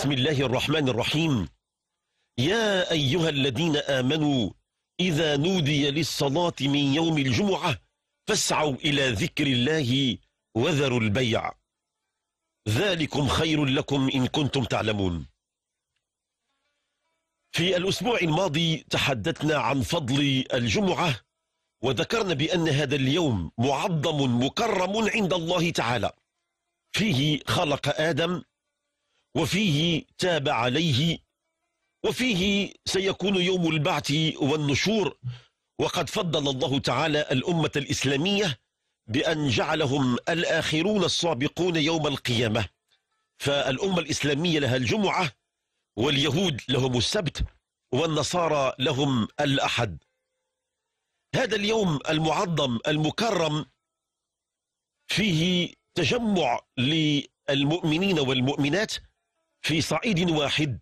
بسم الله الرحمن الرحيم يا أيها الذين آمنوا إذا نودي للصلاة من يوم الجمعة فاسعوا إلى ذكر الله وذروا البيع ذلكم خير لكم إن كنتم تعلمون في الأسبوع الماضي تحدثنا عن فضل الجمعة وذكرنا بأن هذا اليوم معظم مكرم عند الله تعالى فيه خلق آدم وفيه تاب عليه وفيه سيكون يوم البعث والنشور وقد فضل الله تعالى الأمة الإسلامية بأن جعلهم الآخرون السابقون يوم القيامة فالأمة الإسلامية لها الجمعة واليهود لهم السبت والنصارى لهم الأحد هذا اليوم المعظم المكرم فيه تجمع للمؤمنين والمؤمنات في صعيد واحد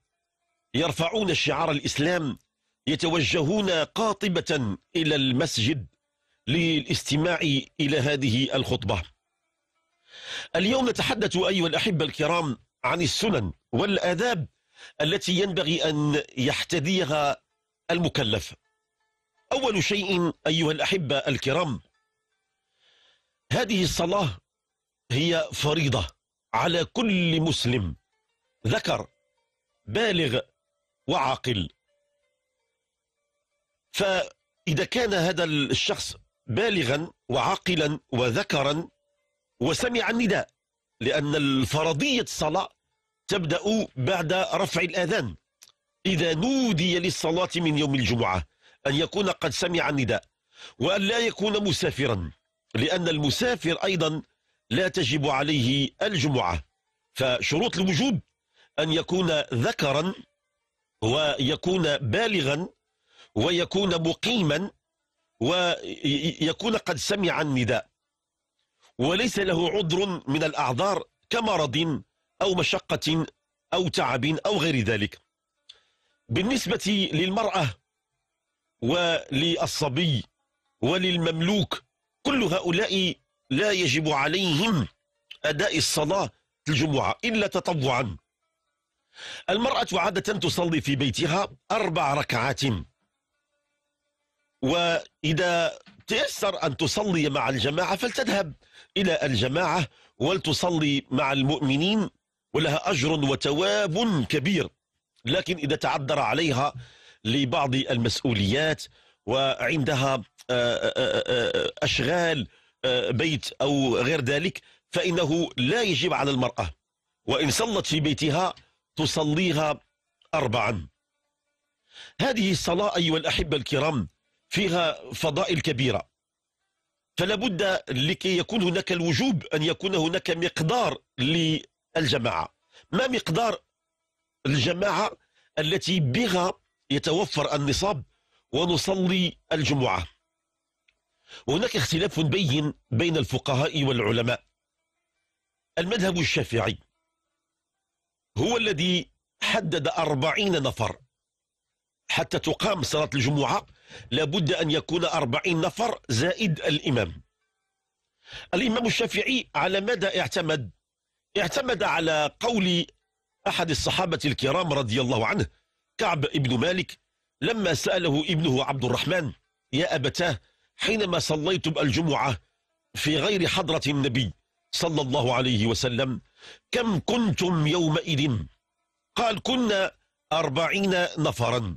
يرفعون شعار الإسلام يتوجهون قاطبة إلى المسجد للاستماع إلى هذه الخطبة اليوم نتحدث أيها الأحبة الكرام عن السنن والآداب التي ينبغي أن يحتذيها المكلف أول شيء أيها الأحبة الكرام هذه الصلاة هي فريضة على كل مسلم ذكر بالغ وعاقل فإذا كان هذا الشخص بالغا وعاقلا وذكرا وسمع النداء لأن الفرضية الصلاة تبدأ بعد رفع الأذان إذا نودي للصلاة من يوم الجمعة أن يكون قد سمع النداء وأن لا يكون مسافرا لأن المسافر أيضا لا تجب عليه الجمعة فشروط الوجوب أن يكون ذكرا ويكون بالغا ويكون مقيما ويكون قد سمع النداء وليس له عذر من الأعذار كمرض أو مشقة أو تعب أو غير ذلك بالنسبة للمرأة وللصبي وللمملوك كل هؤلاء لا يجب عليهم أداء الصلاة الجمعة إلا تطوعا المرأة عادة تصلي في بيتها أربع ركعات وإذا تيسر أن تصلي مع الجماعة فلتذهب إلى الجماعة ولتصلي مع المؤمنين ولها أجر وتواب كبير لكن إذا تعذر عليها لبعض المسؤوليات وعندها آه، آه، آه، أشغال بيت أو غير ذلك فإنه لا يجب على المرأة وإن صلت في بيتها تصليها أربعا هذه الصلاة أيها الأحبة الكرام فيها فضائل كبيرة فلا بد لكي يكون هناك الوجوب أن يكون هناك مقدار للجماعة ما مقدار الجماعة التي بها يتوفر النصاب ونصلي الجمعة هناك اختلاف بين بين الفقهاء والعلماء المذهب الشافعي هو الذي حدد أربعين نفر حتى تقام صلاة الجمعة لابد أن يكون أربعين نفر زائد الإمام الإمام الشافعي على ماذا اعتمد اعتمد على قول أحد الصحابة الكرام رضي الله عنه كعب ابن مالك لما سأله ابنه عبد الرحمن يا أبتاه حينما صليتم الجمعة في غير حضرة النبي صلى الله عليه وسلم كم كنتم يومئذ قال كنا أربعين نفرا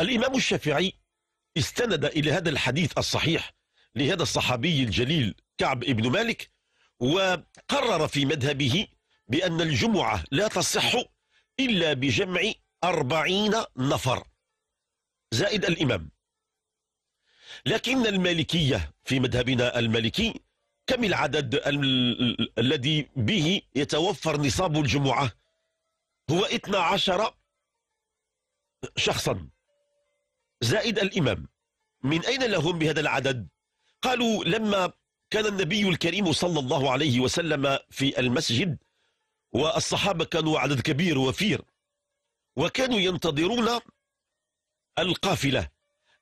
الإمام الشافعي استند إلى هذا الحديث الصحيح لهذا الصحابي الجليل كعب ابن مالك وقرر في مذهبه بأن الجمعة لا تصح إلا بجمع أربعين نفر زائد الإمام لكن المالكية في مذهبنا المالكي كم العدد الذي به يتوفر نصاب الجمعة هو 12 شخصا زائد الإمام من أين لهم بهذا العدد قالوا لما كان النبي الكريم صلى الله عليه وسلم في المسجد والصحابة كانوا عدد كبير وفير وكانوا ينتظرون القافلة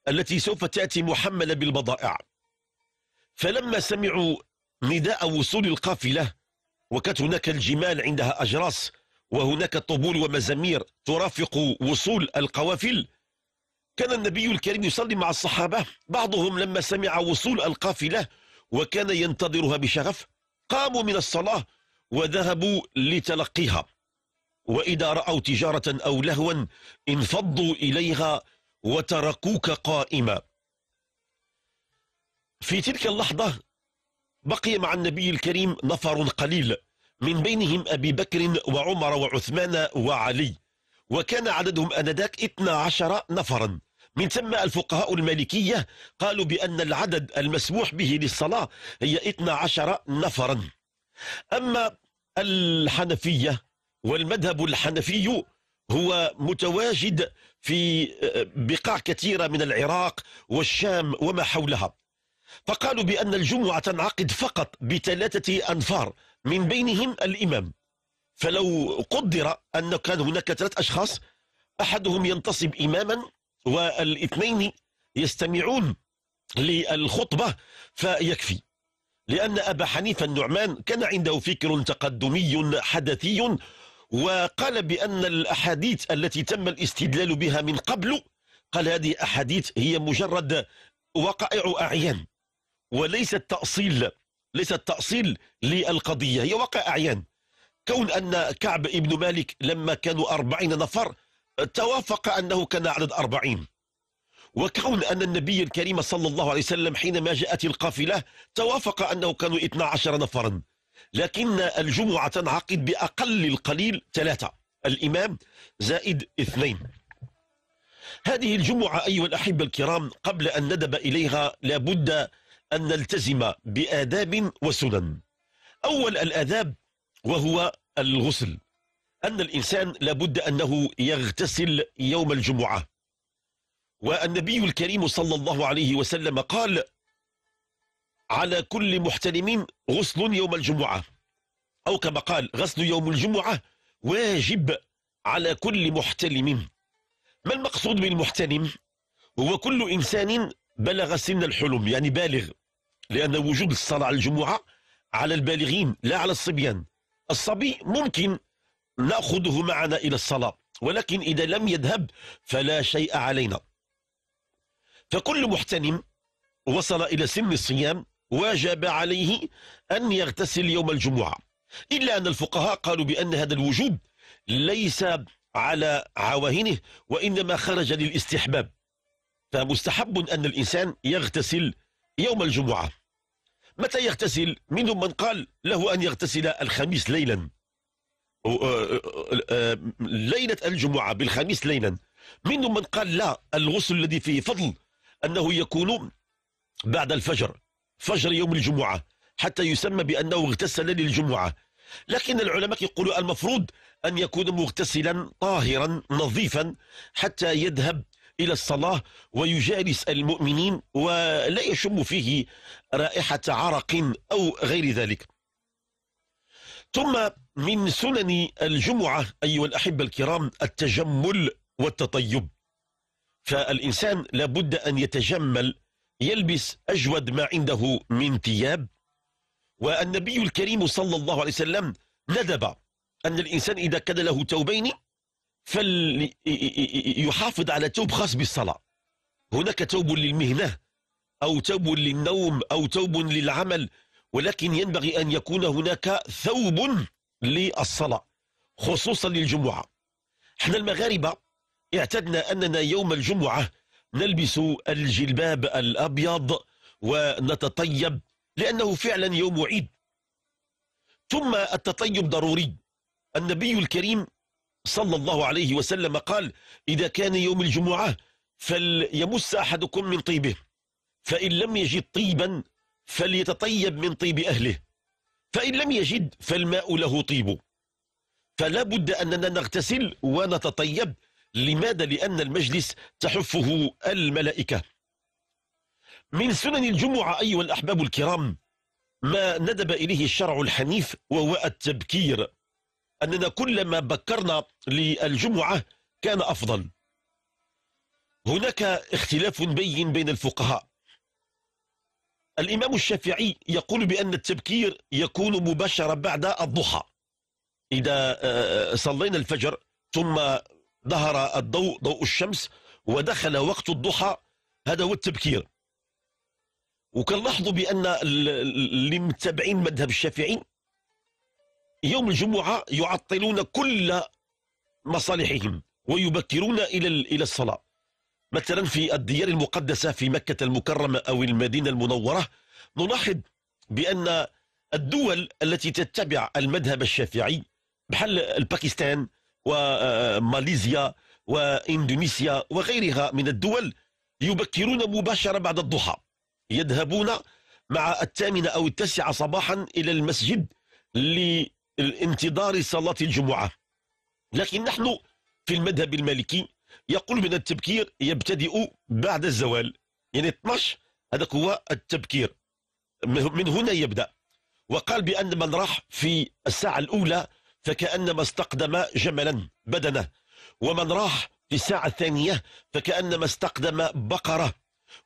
التي سوف تأتي محملة بالبضائع فلما سمعوا نداء وصول القافلة وكانت هناك الجمال عندها أجراس وهناك طبول ومزامير ترافق وصول القوافل كان النبي الكريم يصلي مع الصحابة بعضهم لما سمع وصول القافلة وكان ينتظرها بشغف قاموا من الصلاة وذهبوا لتلقيها وإذا رأوا تجارة أو لهوا انفضوا إليها وتركوك قائما في تلك اللحظة بقي مع النبي الكريم نفر قليل من بينهم أبي بكر وعمر وعثمان وعلي وكان عددهم أنذاك 12 نفرا من ثم الفقهاء المالكية قالوا بأن العدد المسموح به للصلاة هي 12 نفرا أما الحنفية والمذهب الحنفي هو متواجد في بقاع كثيرة من العراق والشام وما حولها فقالوا بأن الجمعة تنعقد فقط بثلاثة أنفار من بينهم الإمام فلو قدر أن كان هناك ثلاث أشخاص أحدهم ينتصب إماما والاثنين يستمعون للخطبة فيكفي لأن أبا حنيفة النعمان كان عنده فكر تقدمي حدثي وقال بأن الأحاديث التي تم الاستدلال بها من قبل قال هذه أحاديث هي مجرد وقائع أعيان وليس التأصيل ليس التأصيل للقضية هي واقع أعيان كون أن كعب ابن مالك لما كانوا أربعين نفر توافق أنه كان عدد أربعين وكون أن النبي الكريم صلى الله عليه وسلم حينما جاءت القافلة توافق أنه كانوا 12 نفرا لكن الجمعة تنعقد بأقل القليل ثلاثة الإمام زائد اثنين هذه الجمعة أيها الأحبة الكرام قبل أن ندب إليها لابد أن نلتزم بآداب وسنن أول الآداب وهو الغسل أن الإنسان لابد أنه يغتسل يوم الجمعة والنبي الكريم صلى الله عليه وسلم قال على كل محتلم غسل يوم الجمعة أو كما قال غسل يوم الجمعة واجب على كل محتلم ما المقصود بالمحتلم هو كل إنسان بلغ سن الحلم يعني بالغ لأن وجود الصلاة على الجمعة على البالغين لا على الصبيان الصبي ممكن نأخذه معنا إلى الصلاة ولكن إذا لم يذهب فلا شيء علينا فكل محتنم وصل إلى سن الصيام واجب عليه أن يغتسل يوم الجمعة إلا أن الفقهاء قالوا بأن هذا الوجوب ليس على عواهنه وإنما خرج للاستحباب فمستحب أن الإنسان يغتسل يوم الجمعة متى يغتسل منهم من قال له أن يغتسل الخميس ليلا ليلة الجمعة بالخميس ليلا منهم من قال لا الغسل الذي فيه فضل أنه يكون بعد الفجر فجر يوم الجمعة حتى يسمى بأنه اغتسل للجمعة لكن العلماء يقولوا المفروض أن يكون مغتسلا طاهرا نظيفا حتى يذهب إلى الصلاة ويجالس المؤمنين ولا يشم فيه رائحة عرق أو غير ذلك ثم من سنن الجمعة أيها الأحبة الكرام التجمل والتطيب فالإنسان لابد أن يتجمل يلبس أجود ما عنده من ثياب والنبي الكريم صلى الله عليه وسلم ندب أن الإنسان إذا كان له توبين فليحافظ على توب خاص بالصلاة هناك توب للمهنة أو توب للنوم أو توب للعمل ولكن ينبغي أن يكون هناك ثوب للصلاة خصوصا للجمعة احنا المغاربة اعتدنا أننا يوم الجمعة نلبس الجلباب الأبيض ونتطيب لأنه فعلا يوم عيد ثم التطيب ضروري النبي الكريم صلى الله عليه وسلم قال إذا كان يوم الجمعة فليمس أحدكم من طيبه فإن لم يجد طيبا فليتطيب من طيب أهله فإن لم يجد فالماء له طيب فلا بد أننا نغتسل ونتطيب لماذا؟ لأن المجلس تحفه الملائكة من سنن الجمعة أيها الأحباب الكرام ما ندب إليه الشرع الحنيف وهو التبكير أننا كلما بكرنا للجمعة كان أفضل هناك اختلاف بين بين الفقهاء الإمام الشافعي يقول بأن التبكير يكون مباشرة بعد الضحى إذا آه، آه، صلينا الفجر ثم ظهر الضوء ضوء الشمس ودخل وقت الضحى هذا هو التبكير وكنلاحظوا بأن اللي مذهب الشافعي يوم الجمعة يعطلون كل مصالحهم ويبكرون إلى إلى الصلاة مثلا في الديار المقدسة في مكة المكرمة أو المدينة المنورة نلاحظ بأن الدول التي تتبع المذهب الشافعي بحال الباكستان وماليزيا آه، واندونيسيا وغيرها من الدول يبكرون مباشرة بعد الضحى يذهبون مع الثامنة أو التاسعة صباحا إلى المسجد لي انتظار صلاة الجمعة لكن نحن في المذهب المالكي يقول بأن التبكير يبتدئ بعد الزوال يعني 12 هذاك هو التبكير من هنا يبدأ وقال بأن من راح في الساعة الأولى فكأنما استقدم جملا بدنه ومن راح في الساعة الثانية فكأنما استقدم بقرة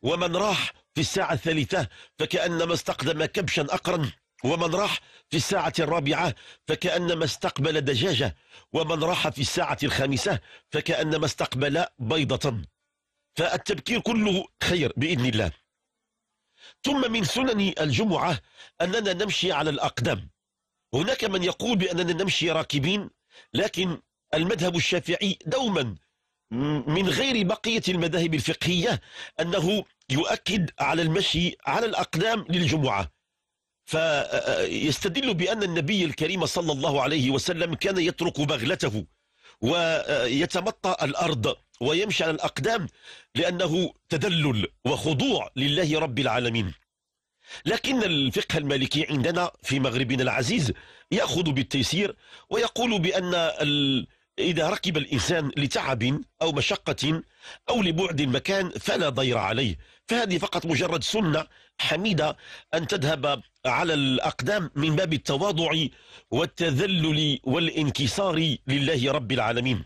ومن راح في الساعة الثالثة فكأنما استقدم كبشا أقرن ومن راح في الساعة الرابعة فكأنما استقبل دجاجة ومن راح في الساعة الخامسة فكأنما استقبل بيضة فالتبكير كله خير بإذن الله ثم من سنن الجمعة أننا نمشي على الأقدام هناك من يقول بأننا نمشي راكبين لكن المذهب الشافعي دوما من غير بقية المذاهب الفقهية أنه يؤكد على المشي على الأقدام للجمعة فيستدل بأن النبي الكريم صلى الله عليه وسلم كان يترك بغلته ويتمطى الأرض ويمشي على الأقدام لأنه تدلل وخضوع لله رب العالمين لكن الفقه المالكي عندنا في مغربنا العزيز يأخذ بالتيسير ويقول بأن إذا ركب الإنسان لتعب أو مشقة أو لبعد المكان فلا ضير عليه فهذه فقط مجرد سنة حميدة أن تذهب على الأقدام من باب التواضع والتذلل والانكسار لله رب العالمين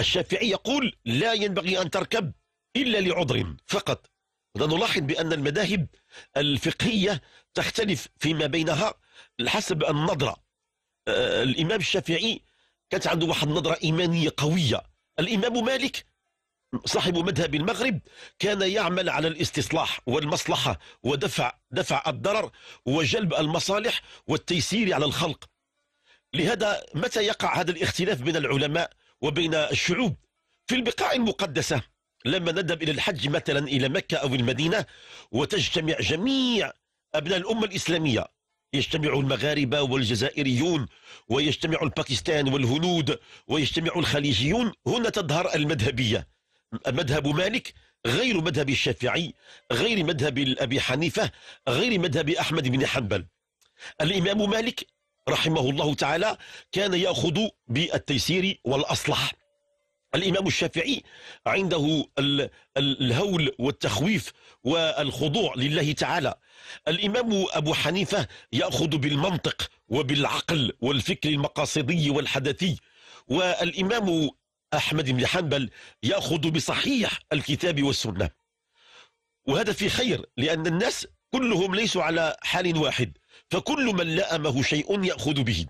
الشافعي يقول لا ينبغي أن تركب إلا لعذر فقط نلاحظ بأن المذاهب الفقهية تختلف فيما بينها حسب النظرة آه، الإمام الشافعي كانت عنده واحد نظرة إيمانية قوية الإمام مالك صاحب مذهب المغرب كان يعمل على الاستصلاح والمصلحة ودفع دفع الضرر وجلب المصالح والتيسير على الخلق لهذا متى يقع هذا الاختلاف بين العلماء وبين الشعوب في البقاع المقدسة لما نذهب إلى الحج مثلا إلى مكة أو المدينة وتجتمع جميع أبناء الأمة الإسلامية يجتمع المغاربة والجزائريون ويجتمع الباكستان والهنود ويجتمع الخليجيون هنا تظهر المذهبية مذهب مالك غير مذهب الشافعي غير مذهب أبي حنيفة غير مذهب أحمد بن حنبل الإمام مالك رحمه الله تعالى كان يأخذ بالتيسير والأصلح الإمام الشافعي عنده الهول والتخويف والخضوع لله تعالى الإمام أبو حنيفة يأخذ بالمنطق وبالعقل والفكر المقاصدي والحدثي والإمام أحمد بن حنبل يأخذ بصحيح الكتاب والسنة وهذا في خير لأن الناس كلهم ليسوا على حال واحد فكل من لأمه شيء يأخذ به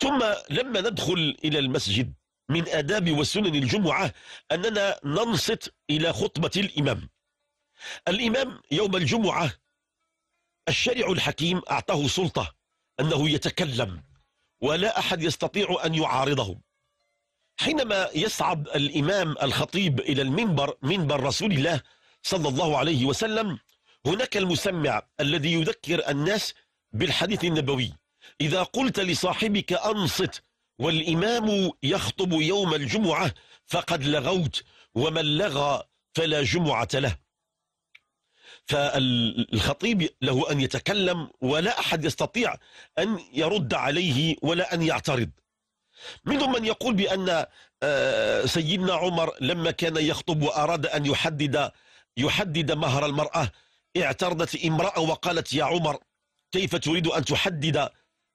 ثم لما ندخل إلى المسجد من آداب وسنن الجمعة أننا ننصت إلى خطبة الإمام الإمام يوم الجمعة الشرع الحكيم أعطاه سلطة أنه يتكلم ولا أحد يستطيع أن يعارضه حينما يصعد الإمام الخطيب إلى المنبر منبر رسول الله صلى الله عليه وسلم هناك المسمع الذي يذكر الناس بالحديث النبوي إذا قلت لصاحبك أنصت والإمام يخطب يوم الجمعة فقد لغوت ومن لغى فلا جمعة له فالخطيب له أن يتكلم ولا أحد يستطيع أن يرد عليه ولا أن يعترض منهم من يقول بأن آه، سيدنا عمر لما كان يخطب وأراد أن يحدد يحدد مهر المرأة اعترضت امرأة وقالت يا عمر كيف تريد أن تحدد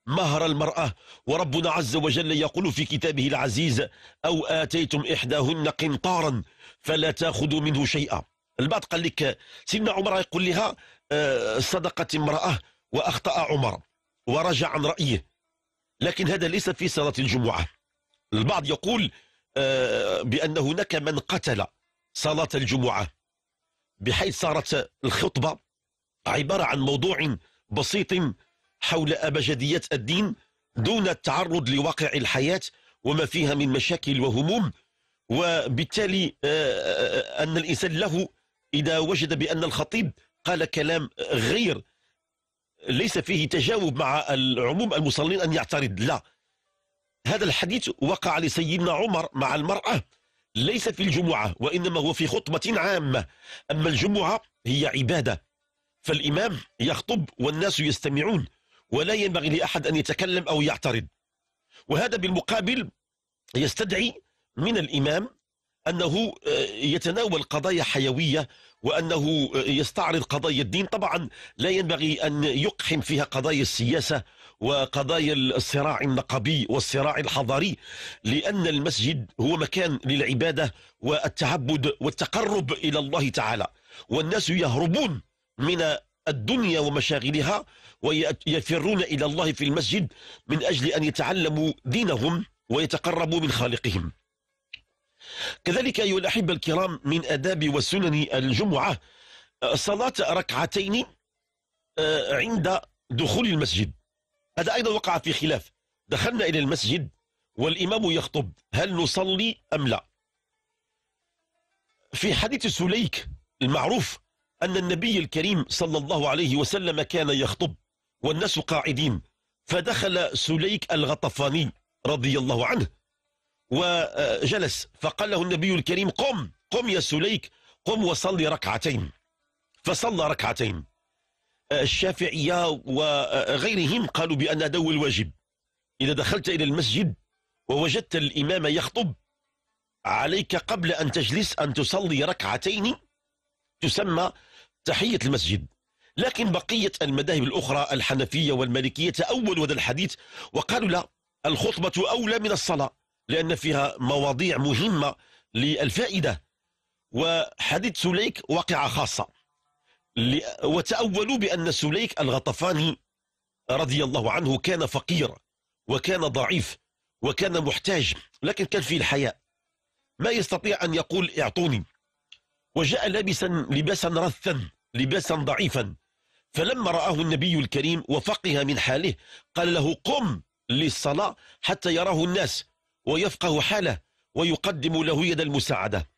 مهر المرأة وربنا عز وجل يقول في كتابه العزيز أو آتيتم إحداهن قنطارا فلا تأخذوا منه شيئا البعض قال لك سيدنا عمر يقول لها آه، صدقت امرأة وأخطأ عمر ورجع عن رأيه لكن هذا ليس في صلاة الجمعة البعض يقول آه، بأن هناك من قتل صلاة الجمعة بحيث صارت الخطبة عبارة عن موضوع بسيط حول أبجدية الدين دون التعرض لواقع الحياة وما فيها من مشاكل وهموم وبالتالي آه، آه، أن الإنسان له إذا وجد بأن الخطيب قال كلام غير ليس فيه تجاوب مع العموم المصلين أن يعترض لا هذا الحديث وقع لسيدنا عمر مع المرأة ليس في الجمعة وإنما هو في خطبة عامة أما الجمعة هي عبادة فالإمام يخطب والناس يستمعون ولا ينبغي لأحد أن يتكلم أو يعترض وهذا بالمقابل يستدعي من الإمام أنه آه، يتناول قضايا حيوية وأنه يستعرض قضايا الدين طبعا لا ينبغي أن يقحم فيها قضايا السياسة وقضايا الصراع النقبي والصراع الحضاري لأن المسجد هو مكان للعبادة والتعبد والتقرب إلى الله تعالى والناس يهربون من الدنيا ومشاغلها ويفرون إلى الله في المسجد من أجل أن يتعلموا دينهم ويتقربوا من خالقهم كذلك أيها الأحبة الكرام من أداب وسنن الجمعة صلاة ركعتين آه، عند دخول المسجد هذا أيضا وقع في خلاف دخلنا إلى المسجد والإمام يخطب هل نصلي أم لا في حديث سليك المعروف أن النبي الكريم صلى الله عليه وسلم كان يخطب والناس قاعدين فدخل سليك الغطفاني رضي الله عنه وجلس فقال له النبي الكريم قم قم يا سليك قم وصلي ركعتين فصلى ركعتين آه، الشافعية وغيرهم قالوا بأن هذا هو الواجب إذا دخلت إلى المسجد ووجدت الإمام يخطب عليك قبل أن تجلس أن تصلي ركعتين تسمى تحية المسجد لكن بقية المذاهب الأخرى الحنفية والمالكية تأولوا هذا الحديث وقالوا لا الخطبة أولى من الصلاة لأن فيها مواضيع مهمة للفائدة وحديث سليك واقعة خاصة وتأولوا بأن سليك الغطفاني رضي الله عنه كان فقير وكان ضعيف وكان محتاج لكن كان فيه الحياء ما يستطيع أن يقول اعطوني وجاء لابسا لباسا رثا لباسا ضعيفا فلما رآه النبي الكريم وفقه من حاله قال له قم للصلاة حتى يراه الناس ويفقه حاله ويقدم له يد المساعدة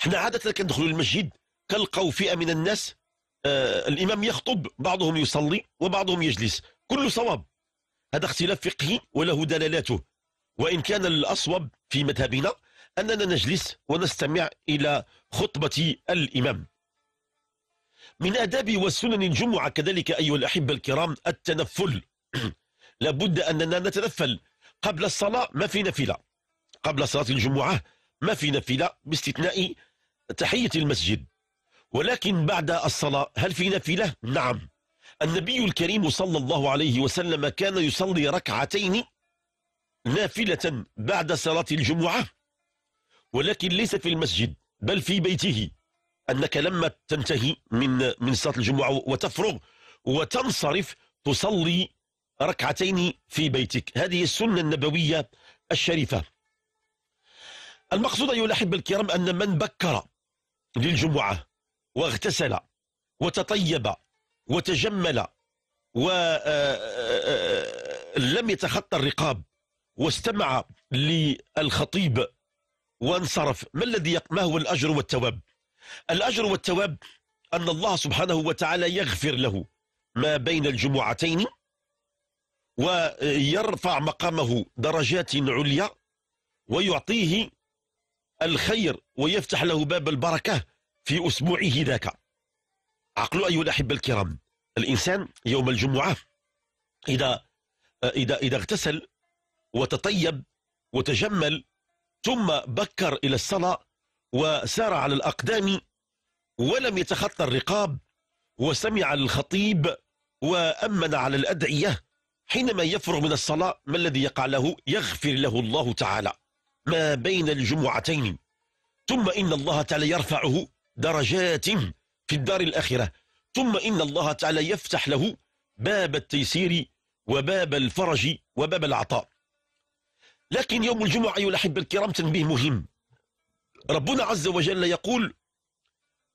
احنا عادة كندخلوا المسجد كنلقاو فئة من الناس آه الإمام يخطب بعضهم يصلي وبعضهم يجلس كل صواب هذا اختلاف فقهي وله دلالاته وإن كان الأصوب في مذهبنا أننا نجلس ونستمع إلى خطبة الإمام من أداب وسنن الجمعة كذلك أيها الأحبة الكرام التنفل لابد أننا نتنفل قبل الصلاة ما في نافلة قبل صلاة الجمعة ما في نافلة باستثناء تحية المسجد ولكن بعد الصلاة هل في نافلة؟ نعم النبي الكريم صلى الله عليه وسلم كان يصلي ركعتين نافلة بعد صلاة الجمعة ولكن ليس في المسجد بل في بيته أنك لما تنتهي من من صلاة الجمعة وتفرغ وتنصرف تصلي ركعتين في بيتك هذه السنة النبوية الشريفة المقصود أيها الأحبة الكرام أن من بكر للجمعة واغتسل وتطيب وتجمل ولم آه، آه، آه، يتخطى الرقاب واستمع للخطيب وانصرف ما الذي ما هو الأجر والتواب الأجر والتواب أن الله سبحانه وتعالى يغفر له ما بين الجمعتين ويرفع مقامه درجات عليا ويعطيه الخير ويفتح له باب البركة في أسبوعه ذاك عقلوا أيها الأحبة الكرام الإنسان يوم الجمعة إذا, إذا, إذا اغتسل وتطيب وتجمل ثم بكر إلى الصلاة وسار على الأقدام ولم يتخطى الرقاب وسمع الخطيب وأمن على الأدعية حينما يفرغ من الصلاة ما الذي يقع له يغفر له الله تعالى ما بين الجمعتين ثم إن الله تعالى يرفعه درجات في الدار الآخرة ثم إن الله تعالى يفتح له باب التيسير وباب الفرج وباب العطاء لكن يوم الجمعة أيها الأحبة الكرام تنبيه مهم ربنا عز وجل يقول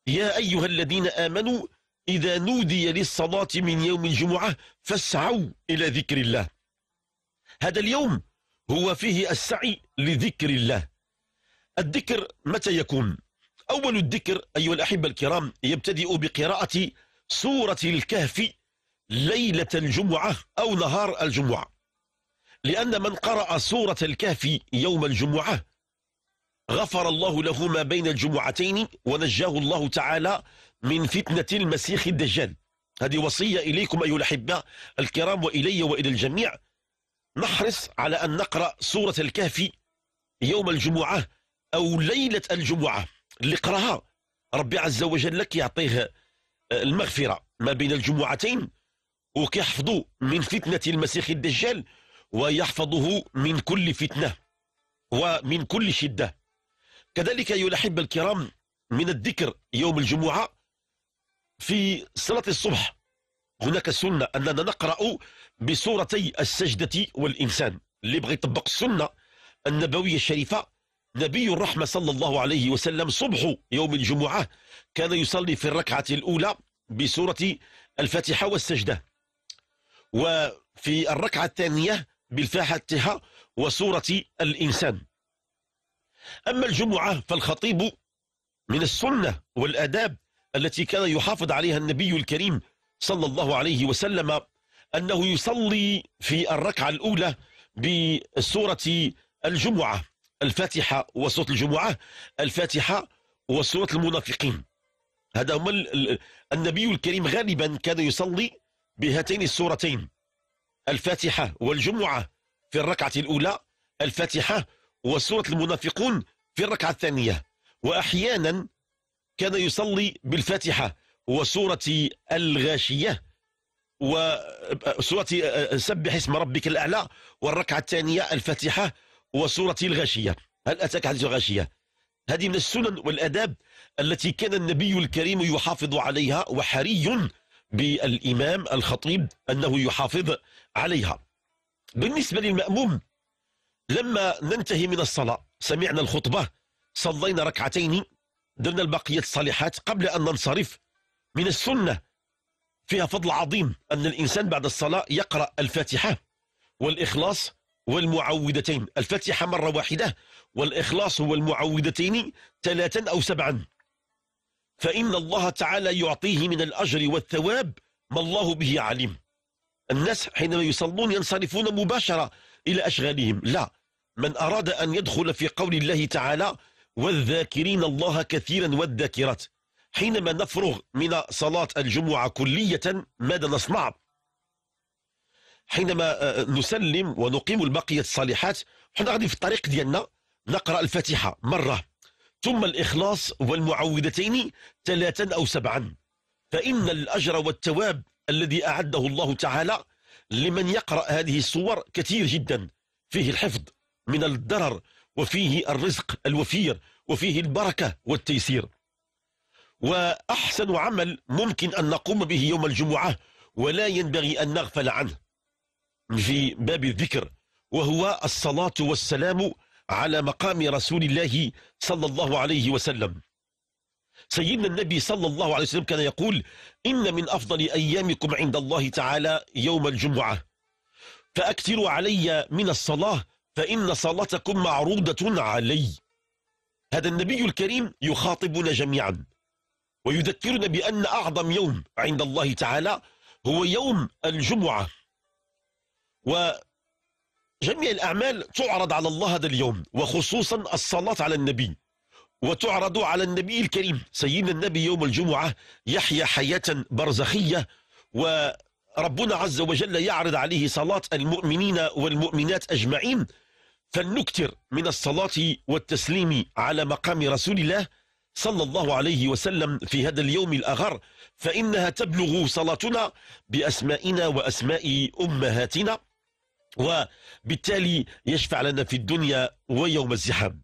يا أيها الذين آمنوا إذا نودي للصلاة من يوم الجمعة فاسعوا إلى ذكر الله هذا اليوم هو فيه السعي لذكر الله الذكر متى يكون؟ أول الذكر أيها الأحبة الكرام يبتدئ بقراءة سورة الكهف ليلة الجمعة أو نهار الجمعة لأن من قرأ سورة الكهف يوم الجمعة غفر الله له ما بين الجمعتين ونجاه الله تعالى من فتنة المسيح الدجال هذه وصية إليكم أيها الأحبة الكرام وإلي وإلى الجميع نحرص على أن نقرأ سورة الكهف يوم الجمعة أو ليلة الجمعة اللي قرأها ربي عز وجل لك يعطيه آه، المغفرة ما بين الجمعتين وكيحفظه من فتنة المسيح الدجال ويحفظه من كل فتنة ومن كل شدة كذلك أيها الأحبة الكرام من الذكر يوم الجمعة في صلاة الصبح هناك سنة أننا نقرأ بسورتي السجدة والإنسان اللي بغى يطبق السنة النبوية الشريفة نبي الرحمة صلى الله عليه وسلم صبح يوم الجمعة كان يصلي في الركعة الأولى بسورة الفاتحة والسجدة وفي الركعة الثانية بالفاتحة وسورة الإنسان أما الجمعة فالخطيب من السنة والأداب التي كان يحافظ عليها النبي الكريم صلى الله عليه وسلم أنه يصلي في الركعة الأولى بسورة الجمعة الفاتحة وسورة الجمعة الفاتحة وسورة المنافقين هذا هم النبي الكريم غالبا كان يصلي بهاتين السورتين الفاتحة والجمعة في الركعة الأولى الفاتحة وسورة المنافقون في الركعة الثانية وأحيانا كان يصلي بالفاتحة وسورة الغاشية وسورة آه، سبح اسم ربك الأعلى والركعة الثانية الفاتحة وسورة الغاشية هل أتاك حديث الغاشية هذه من السنن والأداب التي كان النبي الكريم يحافظ عليها وحري بالإمام الخطيب أنه يحافظ عليها بالنسبة للمأموم لما ننتهي من الصلاة سمعنا الخطبة صلينا ركعتين درنا البقية الصالحات قبل أن ننصرف من السنة فيها فضل عظيم أن الإنسان بعد الصلاة يقرأ الفاتحة والإخلاص والمعوذتين الفاتحة مرة واحدة والإخلاص والمعوذتين ثلاثا أو سبعا فإن الله تعالى يعطيه من الأجر والثواب ما الله به عليم الناس حينما يصلون ينصرفون مباشرة إلى أشغالهم لا من أراد أن يدخل في قول الله تعالى والذاكرين الله كثيرا والذاكرات حينما نفرغ من صلاة الجمعة كلية ماذا نصنع حينما آه، آه، نسلم ونقيم البقية الصالحات حنا غادي في الطريق ديالنا نقرأ الفاتحة مرة ثم الإخلاص والمعوذتين ثلاثا أو سبعا فإن الأجر والتواب الذي أعده الله تعالى لمن يقرأ هذه الصور كثير جدا فيه الحفظ من الضرر وفيه الرزق الوفير وفيه البركة والتيسير وأحسن عمل ممكن أن نقوم به يوم الجمعة ولا ينبغي أن نغفل عنه في باب الذكر وهو الصلاة والسلام على مقام رسول الله صلى الله عليه وسلم سيدنا النبي صلى الله عليه وسلم كان يقول إن من أفضل أيامكم عند الله تعالى يوم الجمعة فأكثروا علي من الصلاة فإن صلاتكم معروضة علي هذا النبي الكريم يخاطبنا جميعا ويذكرنا بأن أعظم يوم عند الله تعالى هو يوم الجمعة وجميع الأعمال تعرض على الله هذا اليوم وخصوصا الصلاة على النبي وتعرض على النبي الكريم سيدنا النبي يوم الجمعة يحيا حياة برزخية وربنا عز وجل يعرض عليه صلاة المؤمنين والمؤمنات أجمعين فلنكثر من الصلاة والتسليم على مقام رسول الله صلى الله عليه وسلم في هذا اليوم الأغر فإنها تبلغ صلاتنا بأسمائنا وأسماء أمهاتنا وبالتالي يشفع لنا في الدنيا ويوم الزحام